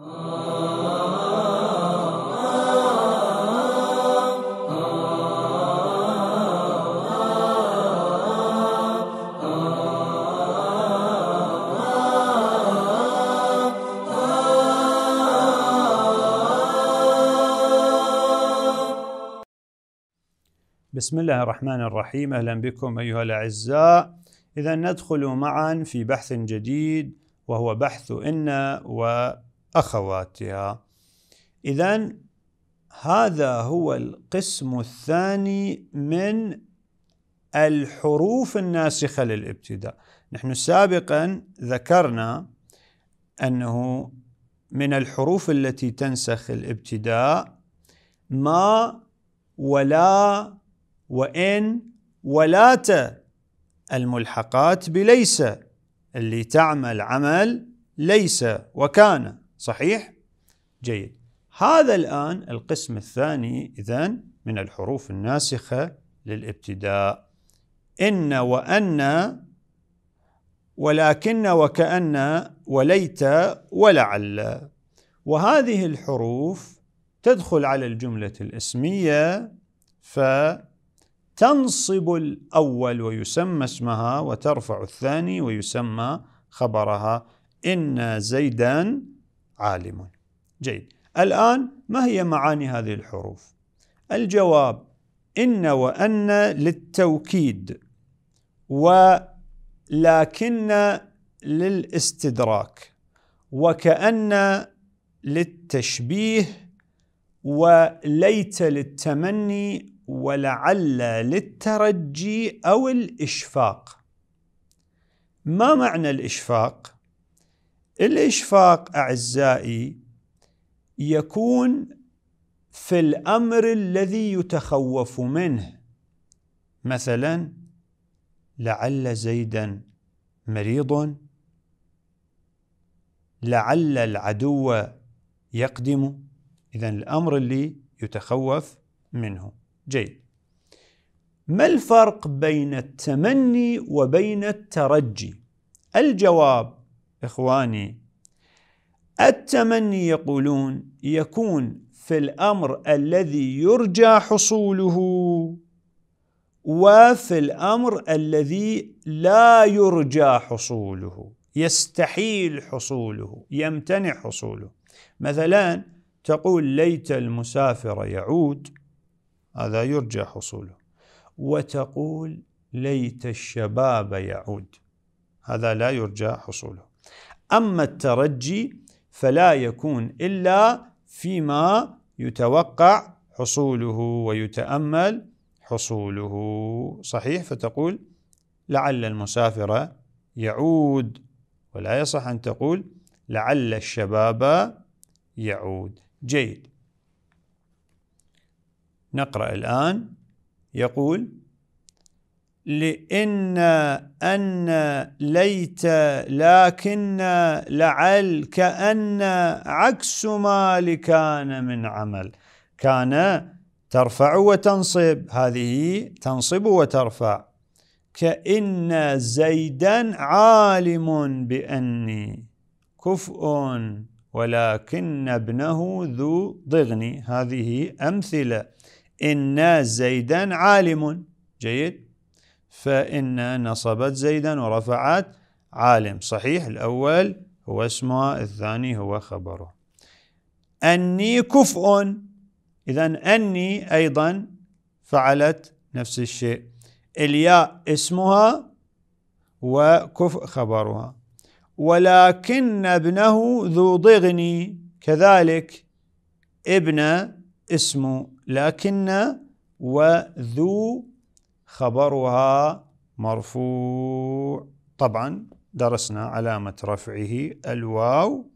بسم الله الرحمن الرحيم اهلا بكم ايها الاعزاء اذا ندخل معا في بحث جديد وهو بحث ان و أخواتها إذا هذا هو القسم الثاني من الحروف الناسخة للابتداء نحن سابقا ذكرنا أنه من الحروف التي تنسخ الابتداء ما ولا وإن ولات الملحقات بليس اللي تعمل عمل ليس وكان صحيح؟ جيد هذا الآن القسم الثاني إذا من الحروف الناسخة للابتداء إن وأن ولكن وكأن وليت ولعل وهذه الحروف تدخل على الجملة الاسمية فتنصب الأول ويسمى اسمها وترفع الثاني ويسمى خبرها إن زيدا عالم جيد الآن ما هي معاني هذه الحروف الجواب إن وأن للتوكيد ولكن للاستدراك وكأن للتشبيه وليت للتمني ولعل للترجي أو الإشفاق ما معنى الإشفاق؟ الاشفاق اعزائي يكون في الامر الذي يتخوف منه مثلا لعل زيدا مريض لعل العدو يقدم اذا الامر اللي يتخوف منه جيد ما الفرق بين التمني وبين الترجي الجواب إخواني التمني يقولون يكون في الأمر الذي يرجى حصوله وفي الأمر الذي لا يرجى حصوله يستحيل حصوله يمتنع حصوله مثلا تقول ليت المسافر يعود هذا يرجى حصوله وتقول ليت الشباب يعود هذا لا يرجى حصوله أما الترجي فلا يكون إلا فيما يتوقع حصوله ويتأمل حصوله صحيح فتقول لعل المسافر يعود ولا يصح أن تقول لعل الشباب يعود جيد نقرأ الآن يقول لإن أن ليت لكن لعل كأن عكس ما لكان من عمل كان ترفع وتنصب هذه تنصب وترفع كإن زيدا عالم بأني كفء ولكن ابنه ذو ضغن هذه أمثلة إن زيدا عالم جيد فإن نصبت زيدا ورفعت عالم صحيح الأول هو اسمها الثاني هو خبره أني كفء إذا أني أيضا فعلت نفس الشيء الياء اسمها وكفء خبرها ولكن ابنه ذو ضغن كذلك ابن اسم لكن وذو خبرها مرفوع طبعا درسنا علامة رفعه الواو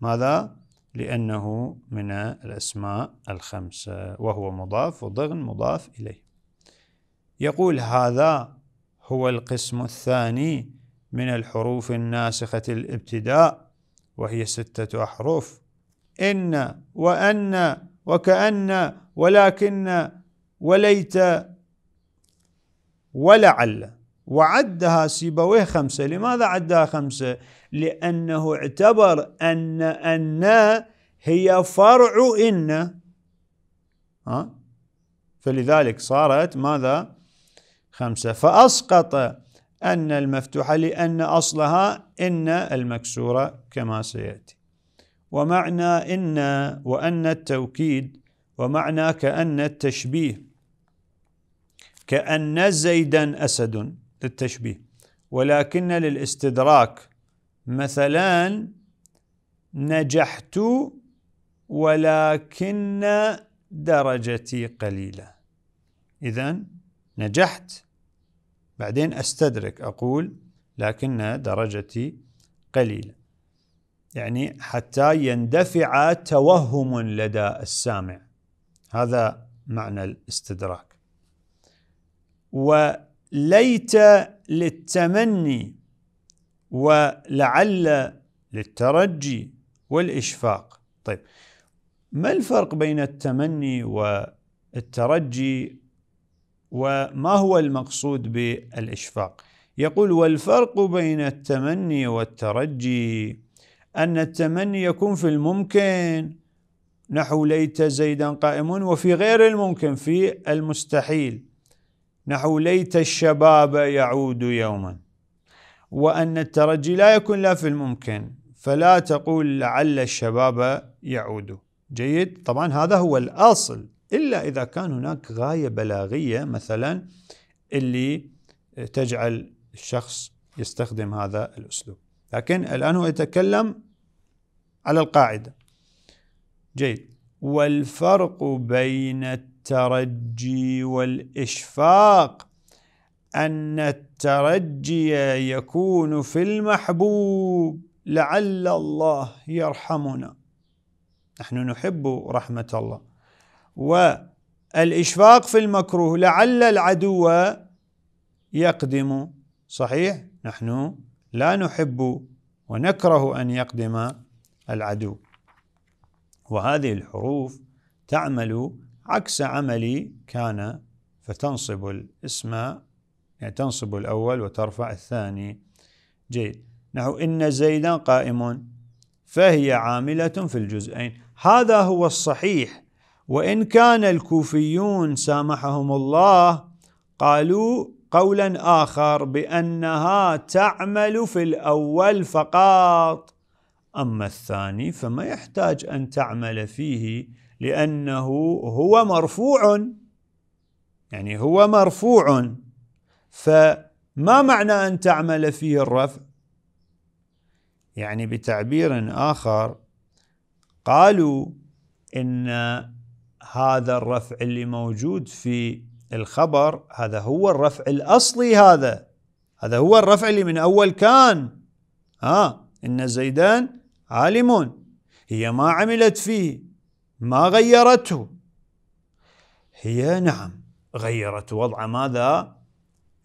ماذا؟ لأنه من الأسماء الخمسة وهو مضاف وضغن مضاف إليه يقول هذا هو القسم الثاني من الحروف الناسخة الابتداء وهي ستة أحرف إن وأن وكأن ولكن وليت ولعل وعدها سيبويه خمسة لماذا عدها خمسة لأنه اعتبر أن أن هي فرع إن ها؟ فلذلك صارت ماذا خمسة فأسقط أن المفتوحة لأن أصلها إن المكسورة كما سيأتي ومعنى إن وأن التوكيد ومعنى كأن التشبيه كأن زيدا أسد للتشبيه ولكن للاستدراك مثلا نجحت ولكن درجتي قليلة إذا نجحت بعدين أستدرك أقول لكن درجتي قليلة يعني حتى يندفع توهم لدى السامع هذا معنى الاستدراك وليت للتمني ولعل للترجي والإشفاق طيب ما الفرق بين التمني والترجي وما هو المقصود بالإشفاق يقول والفرق بين التمني والترجي أن التمني يكون في الممكن نحو ليت زيدا قائم وفي غير الممكن في المستحيل نحو ليت الشباب يعود يوما وأن الترجي لا يكون لا في الممكن فلا تقول لعل الشباب يعود جيد طبعا هذا هو الأصل إلا إذا كان هناك غاية بلاغية مثلا اللي تجعل الشخص يستخدم هذا الأسلوب لكن الآن هو يتكلم على القاعدة جيد والفرق بين الترجي والإشفاق أن الترجي يكون في المحبوب لعل الله يرحمنا نحن نحب رحمة الله والإشفاق في المكروه لعل العدو يقدم صحيح نحن لا نحب ونكره أن يقدم العدو وهذه الحروف تعمل عكس عملي كان فتنصب الاسم يعني تنصب الأول وترفع الثاني جيد نحو إن زيدا قائم فهي عاملة في الجزئين هذا هو الصحيح وإن كان الكوفيون سامحهم الله قالوا قولا آخر بأنها تعمل في الأول فقط أما الثاني فما يحتاج أن تعمل فيه لأنه هو مرفوع يعني هو مرفوع فما معنى أن تعمل فيه الرفع يعني بتعبير آخر قالوا إن هذا الرفع اللي موجود في الخبر هذا هو الرفع الأصلي هذا هذا هو الرفع اللي من أول كان ها آه إن زيدان عالم هي ما عملت فيه ما غيرته هي نعم غيرت وضع ماذا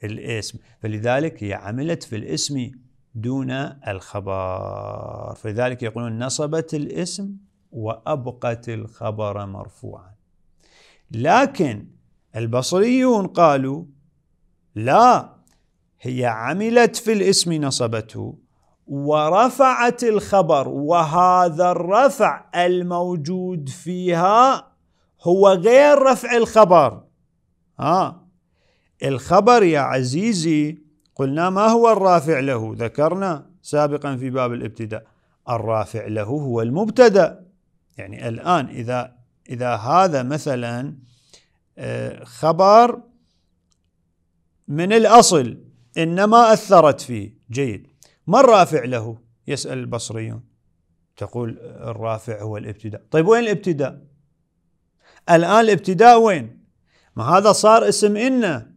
الاسم فلذلك هي عملت في الاسم دون الخبر فلذلك يقولون نصبت الاسم وأبقت الخبر مرفوعا لكن البصريون قالوا لا هي عملت في الاسم نصبته ورفعت الخبر وهذا الرفع الموجود فيها هو غير رفع الخبر ها الخبر يا عزيزي قلنا ما هو الرافع له ذكرنا سابقا في باب الابتداء الرافع له هو المبتدا يعني الان اذا اذا هذا مثلا آه، خبر من الاصل انما اثرت فيه جيد ما الرافع له يسأل البصريون تقول الرافع هو الابتداء طيب وين الابتداء الآن الابتداء وين ما هذا صار اسم إن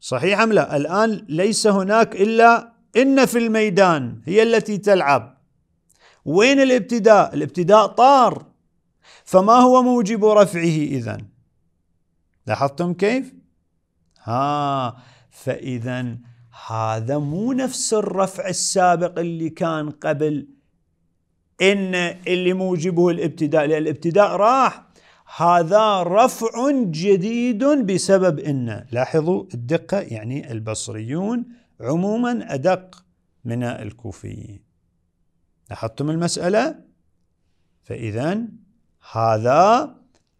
صحيح أم لا الآن ليس هناك إلا إن في الميدان هي التي تلعب وين الابتداء الابتداء طار فما هو موجب رفعه إذا لاحظتم كيف ها فإذا هذا مو نفس الرفع السابق اللي كان قبل إن اللي موجبه الابتداء لأن الابتداء راح هذا رفع جديد بسبب إن لاحظوا الدقة يعني البصريون عموما أدق من الكوفيين لاحظتم المسألة؟ فإذا هذا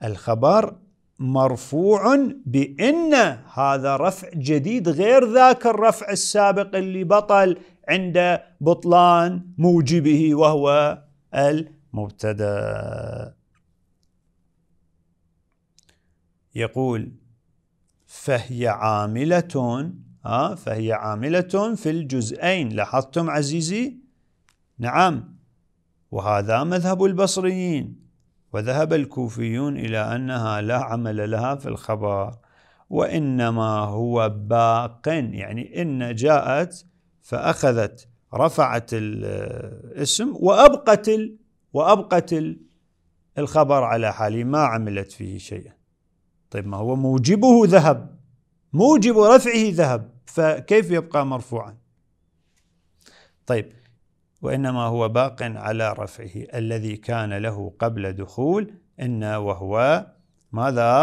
الخبر مرفوع بإن هذا رفع جديد غير ذاك الرفع السابق اللي بطل عند بطلان موجبه وهو المبتدا يقول فهي عاملة ها آه، فهي عاملة في الجزئين لاحظتم عزيزي نعم وهذا مذهب البصريين وذهب الكوفيون إلى أنها لا عمل لها في الخبر وإنما هو باق يعني إن جاءت فأخذت رفعت الاسم وأبقت وأبقت الخبر على حاله ما عملت فيه شيئا طيب ما هو موجبه ذهب موجب رفعه ذهب فكيف يبقى مرفوعا طيب وإنما هو باق على رفعه الذي كان له قبل دخول إن وهو ماذا؟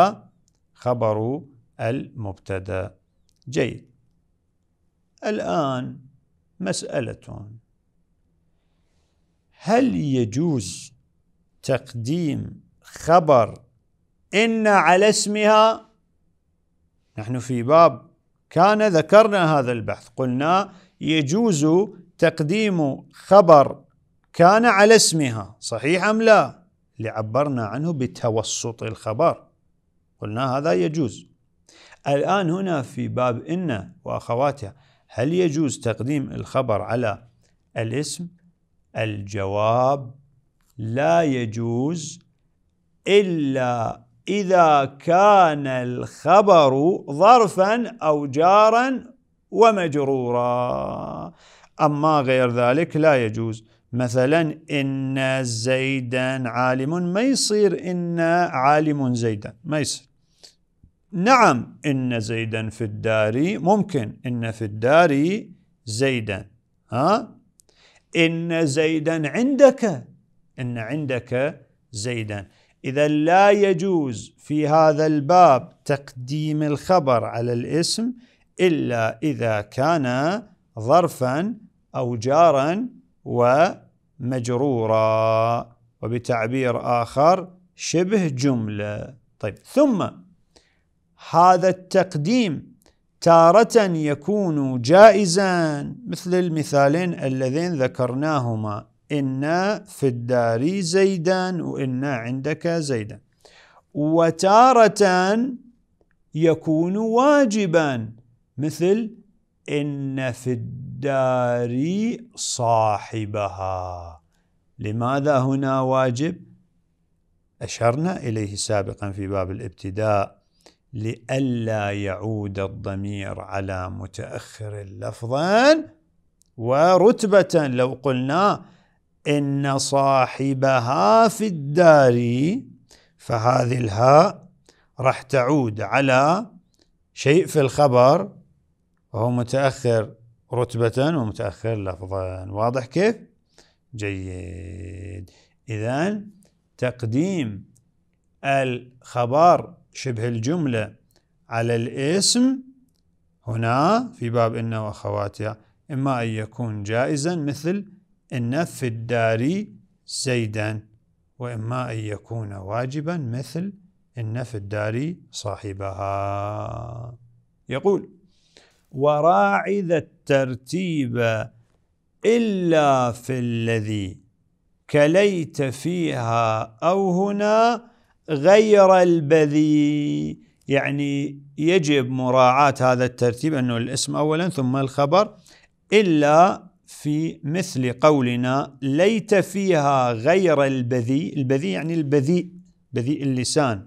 خبر المبتدأ جيد الآن مسألة هل يجوز تقديم خبر إن على اسمها نحن في باب كان ذكرنا هذا البحث قلنا يجوز تقديم خبر كان على اسمها صحيح أم لا لعبرنا عنه بتوسط الخبر قلنا هذا يجوز الآن هنا في باب إن وأخواتها هل يجوز تقديم الخبر على الاسم الجواب لا يجوز إلا إذا كان الخبر ظرفا أو جارا ومجرورا أما غير ذلك لا يجوز مثلا إن زيدا عالم ما يصير إن عالم زيدا ما يصير نعم إن زيدا في الدار ممكن إن في الدار زيدا ها إن زيدا عندك إن عندك زيدا إذا لا يجوز في هذا الباب تقديم الخبر على الاسم إلا إذا كان ظرفا أو جارا ومجرورا وبتعبير آخر شبه جملة طيب ثم هذا التقديم تارة يكون جائزا مثل المثالين اللذين ذكرناهما إن في الدار زيدا وإن عندك زيدا وتارة يكون واجبا مثل إن في الدار صاحبها لماذا هنا واجب؟ أشرنا إليه سابقا في باب الابتداء لئلا يعود الضمير على متأخر لفظا ورتبة لو قلنا إن صاحبها في الدار فهذه الهاء راح تعود على شيء في الخبر وهو متأخر رتبة ومتأخر لفظا واضح كيف؟ جيد إذا تقديم الخبر شبه الجملة على الاسم هنا في باب إن وأخواتها إما أن يكون جائزا مثل إن في الدار زيدا وإما أن يكون واجبا مثل إن في الدار صاحبها يقول وراعي ذا الترتيب إلا في الذي كليت فيها أو هنا غير البذي يعني يجب مراعاة هذا الترتيب أنه الاسم أولا ثم الخبر إلا في مثل قولنا ليت فيها غير البذي البذي يعني البذيء بذيء اللسان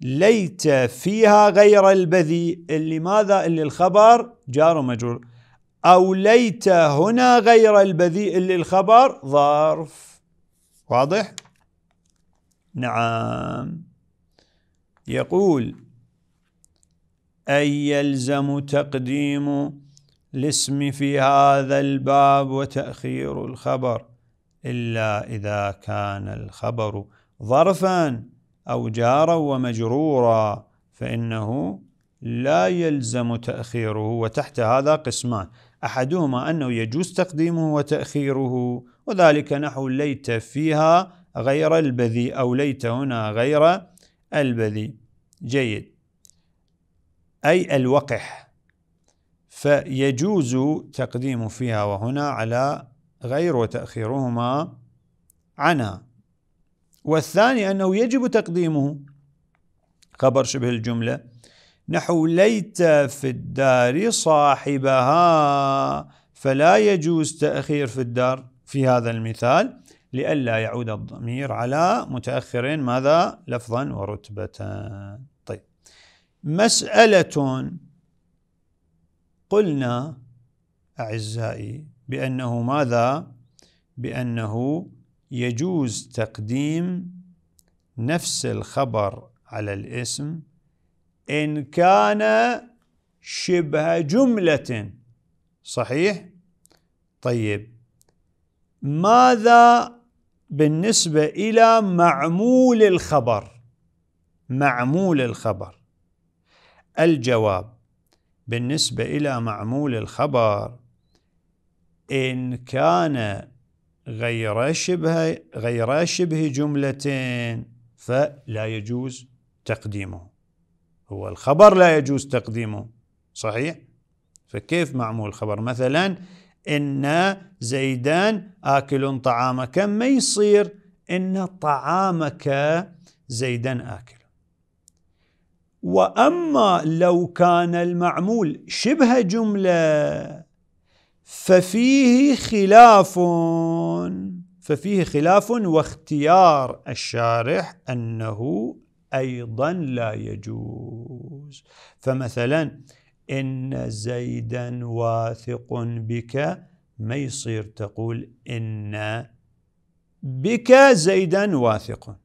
ليت فيها غير البذي اللي ماذا اللي الخبر جار ومجرور أو ليت هنا غير البذيء اللي الخبر ظرف واضح؟ نعم يقول أي يلزم تقديم الاسم في هذا الباب وتأخير الخبر إلا إذا كان الخبر ظرفاً أو جارا ومجرورا فإنه لا يلزم تأخيره وتحت هذا قسمان أحدهما أنه يجوز تقديمه وتأخيره وذلك نحو ليت فيها غير البذي أو ليت هنا غير البذي جيد أي الوقح فيجوز تقديم فيها وهنا على غير وتأخيرهما عنها والثاني أنه يجب تقديمه خبر شبه الجملة نحو ليت في الدار صاحبها فلا يجوز تأخير في الدار في هذا المثال لئلا يعود الضمير على متأخرين ماذا لفظا ورتبة طيب مسألة قلنا أعزائي بأنه ماذا بأنه يجوز تقديم نفس الخبر على الاسم إن كان شبه جملة صحيح؟ طيب ماذا بالنسبة إلى معمول الخبر معمول الخبر الجواب بالنسبة إلى معمول الخبر إن كان غير شبه غير شبه جملة فلا يجوز تقديمه هو الخبر لا يجوز تقديمه صحيح فكيف معمول الخبر مثلا إن زيدان آكل طعامك ما يصير إن طعامك زيدان آكل وأما لو كان المعمول شبه جملة ففيه خلاف ففيه خلاف واختيار الشارح أنه أيضا لا يجوز فمثلا إن زيدا واثق بك ما يصير تقول إن بك زيدا واثق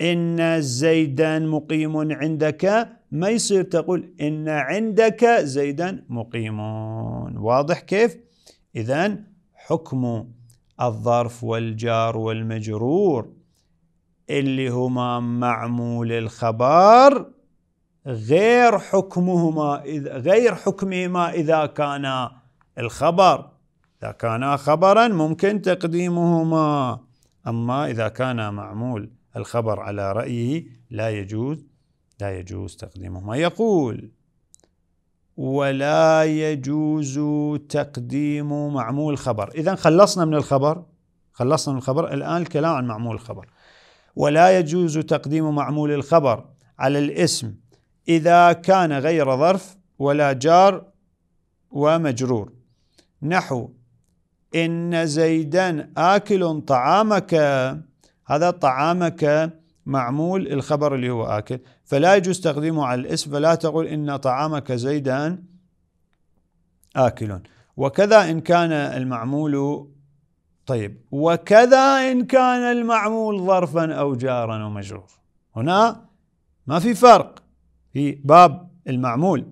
إن زيدا مقيم عندك ما يصير تقول إن عندك زيدا مقيم واضح كيف؟ إذا حكم الظرف والجار والمجرور اللي هما معمول الخبر غير حكمهما غير حكمهما إذا كانا الخبر إذا كانا خبرا ممكن تقديمهما أما إذا كانا معمول الخبر على رأيه لا يجوز لا يجوز تقديمهما يقول ولا يجوز تقديم معمول خبر إذا خلصنا من الخبر خلصنا من الخبر الآن الكلام عن معمول الخبر ولا يجوز تقديم معمول الخبر على الاسم إذا كان غير ظرف ولا جار ومجرور نحو إن زيدا آكل طعامك هذا طعامك معمول الخبر اللي هو آكل فلا يجوز تقديمه على الاسم فلا تقول إن طعامك زيدا آكل وكذا إن كان المعمول طيب وكذا إن كان المعمول ظرفا أو جارا أو مجرور هنا ما في فرق في باب المعمول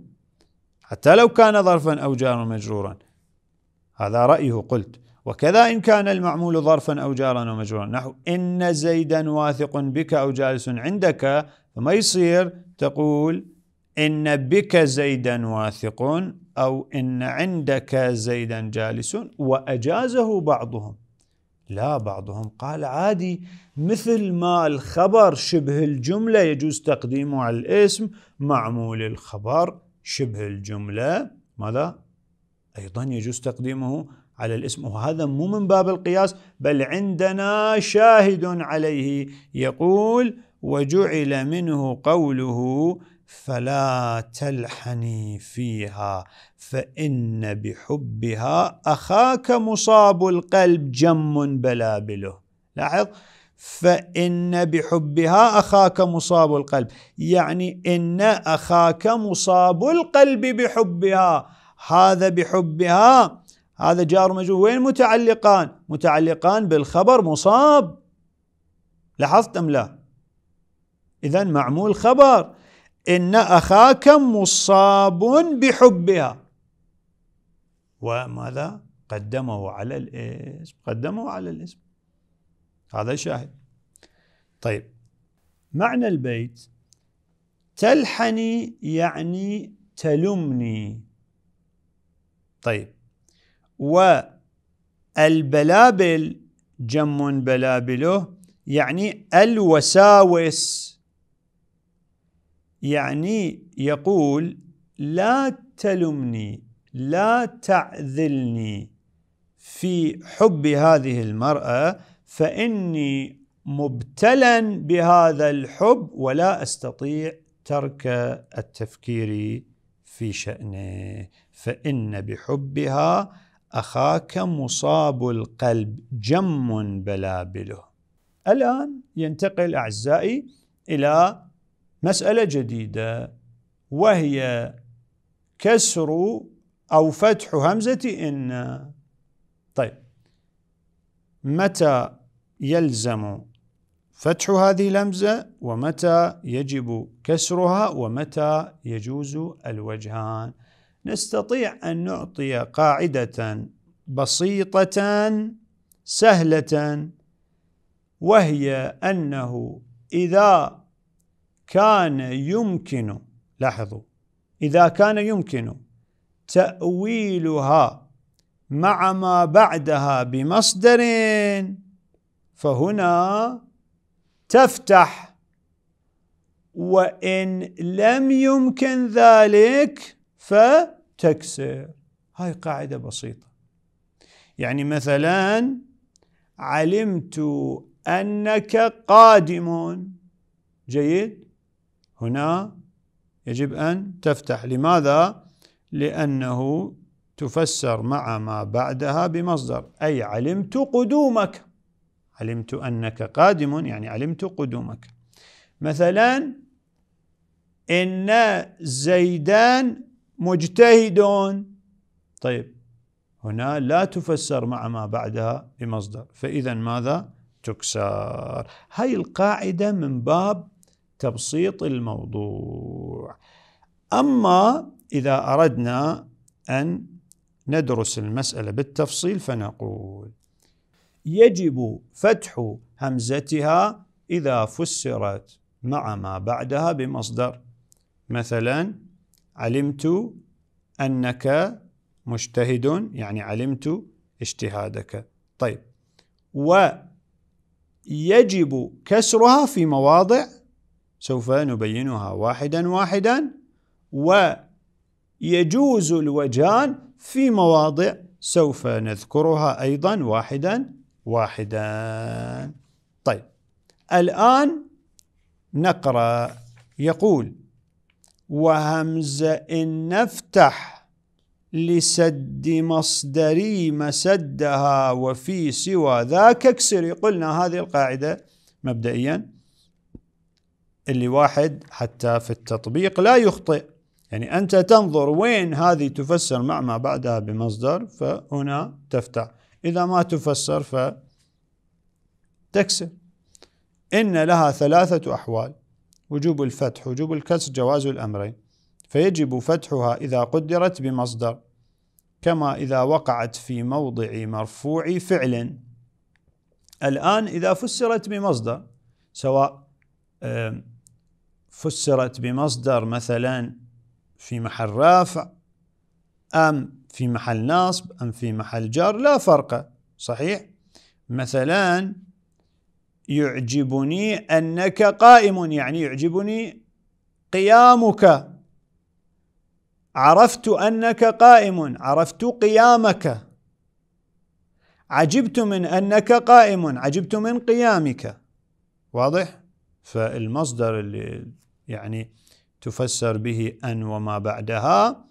حتى لو كان ظرفا أو جارا مجرورا هذا رأيه قلت وكذا إن كان المعمول ظرفا أو جارا أو مجرورا نحو إن زيدا واثق بك أو جالس عندك فما يصير تقول إن بك زيدا واثق أو إن عندك زيدا جالس وأجازه بعضهم لا بعضهم قال عادي مثل ما الخبر شبه الجملة يجوز تقديمه على الاسم معمول الخبر شبه الجملة ماذا؟ أيضا يجوز تقديمه على الاسم وهذا مو من باب القياس بل عندنا شاهد عليه يقول وجعل منه قوله فلا تلحني فيها فإن بحبها أخاك مصاب القلب جم بلابله لاحظ فإن بحبها أخاك مصاب القلب يعني إن أخاك مصاب القلب بحبها هذا بحبها هذا جار مجرور وين متعلقان متعلقان بالخبر مصاب لاحظت أم لا إذا معمول خبر إن أخاك مصاب بحبها وماذا قدمه على الاسم قدمه على الاسم هذا شاهد طيب معنى البيت تلحني يعني تلمني طيب والبلابل جم بلابله يعني الوساوس يعني يقول لا تلمني لا تعذلني في حب هذه المرأة فإني مبتلا بهذا الحب ولا أستطيع ترك التفكير في شأنه فإن بحبها اخاك مصاب القلب جم بلابله الان ينتقل اعزائي الى مساله جديده وهي كسر او فتح همزه ان طيب متى يلزم فتح هذه الهمزه ومتى يجب كسرها ومتى يجوز الوجهان نستطيع ان نعطي قاعده بسيطه سهله وهي انه اذا كان يمكن لاحظوا اذا كان يمكن تاويلها مع ما بعدها بمصدر فهنا تفتح وان لم يمكن ذلك ف تكسر هاي قاعدة بسيطة يعني مثلا علمت أنك قادم جيد هنا يجب أن تفتح لماذا؟ لأنه تفسر مع ما بعدها بمصدر أي علمت قدومك علمت أنك قادم يعني علمت قدومك مثلا إن زيدان مجتهد طيب هنا لا تفسر مع ما بعدها بمصدر فإذا ماذا تكسر هاي القاعدة من باب تبسيط الموضوع أما إذا أردنا أن ندرس المسألة بالتفصيل فنقول يجب فتح همزتها إذا فسرت مع ما بعدها بمصدر مثلا علمت أنك مجتهد يعني علمت اجتهادك طيب ويجب كسرها في مواضع سوف نبينها واحدا واحدا ويجوز الوجان في مواضع سوف نذكرها أيضا واحدا واحدا طيب الآن نقرأ يقول وهمزة إن نفتح لسد مصدري مسدها وفي سوى ذاك اكسري قلنا هذه القاعدة مبدئيا اللي واحد حتى في التطبيق لا يخطئ يعني أنت تنظر وين هذه تفسر مع ما بعدها بمصدر فهنا تفتح إذا ما تفسر فتكسر إن لها ثلاثة أحوال وجوب الفتح وجوب الكسر جواز الأمرين فيجب فتحها إذا قدرت بمصدر كما إذا وقعت في موضع مرفوع فعل الآن إذا فسرت بمصدر سواء فسرت بمصدر مثلا في محل رافع أم في محل ناصب أم في محل جار لا فرق صحيح مثلا يعجبني أنك قائم يعني يعجبني قيامك عرفت أنك قائم عرفت قيامك عجبت من أنك قائم عجبت من قيامك واضح؟ فالمصدر اللي يعني تفسر به أن وما بعدها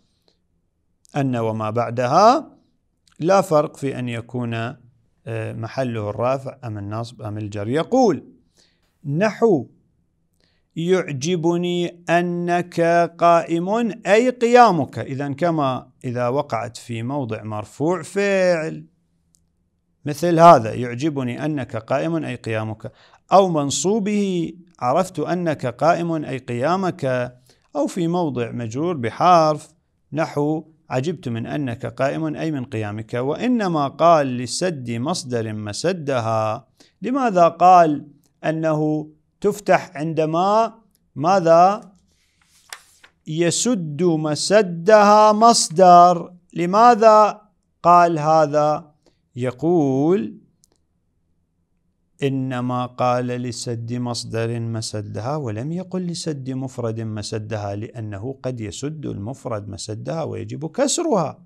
أن وما بعدها لا فرق في أن يكون آه، محله الرافع أم النصب أم الجر يقول نحو يعجبني أنك قائم أي قيامك إذا كما إذا وقعت في موضع مرفوع فعل مثل هذا يعجبني أنك قائم أي قيامك أو منصوبه عرفت أنك قائم أي قيامك أو في موضع مجرور بحرف نحو عجبت من أنك قائم أي من قيامك وإنما قال لسد مصدر مسدها لماذا قال أنه تفتح عندما ماذا يسد مسدها مصدر لماذا قال هذا يقول إنما قال لسد مصدر مسدها ولم يقل لسد مفرد مسدها لأنه قد يسد المفرد مسدها ويجب كسرها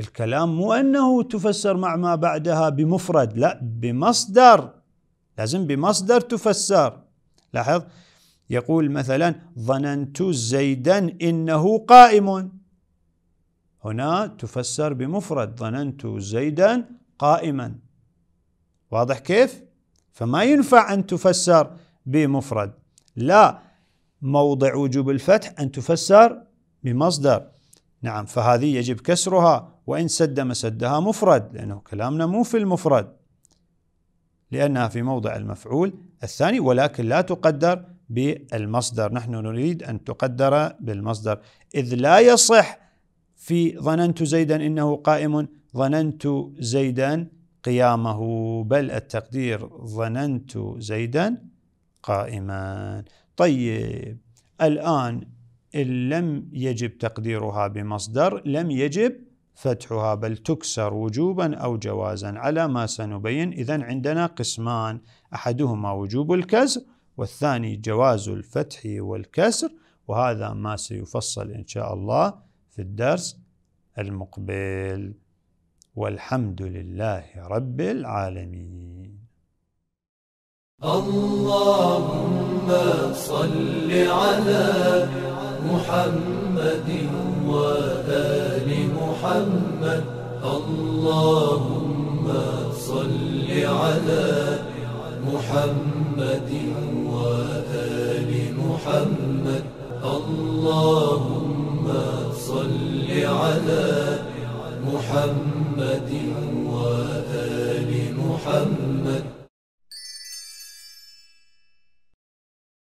الكلام مو أنه تفسر مع ما بعدها بمفرد لا بمصدر لازم بمصدر تفسر لاحظ يقول مثلا ظننت زيدا إنه قائم هنا تفسر بمفرد ظننت زيدا قائما واضح كيف؟ فما ينفع أن تفسر بمفرد لا موضع وجوب الفتح أن تفسر بمصدر نعم فهذه يجب كسرها وإن سد مسدها مفرد لأنه كلامنا مو في المفرد لأنها في موضع المفعول الثاني ولكن لا تقدر بالمصدر نحن نريد أن تقدر بالمصدر إذ لا يصح في ظننت زيدا إنه قائم ظننت زيدا قيامه بل التقدير ظننت زيدا قائما طيب الآن إن لم يجب تقديرها بمصدر لم يجب فتحها بل تكسر وجوبا أو جوازا على ما سنبين إذا عندنا قسمان أحدهما وجوب الكسر والثاني جواز الفتح والكسر وهذا ما سيفصل إن شاء الله في الدرس المقبل والحمد لله رب العالمين اللهم صل على محمد وآل محمد اللهم صل على محمد وآل محمد اللهم صل على محمد محمد وآل محمد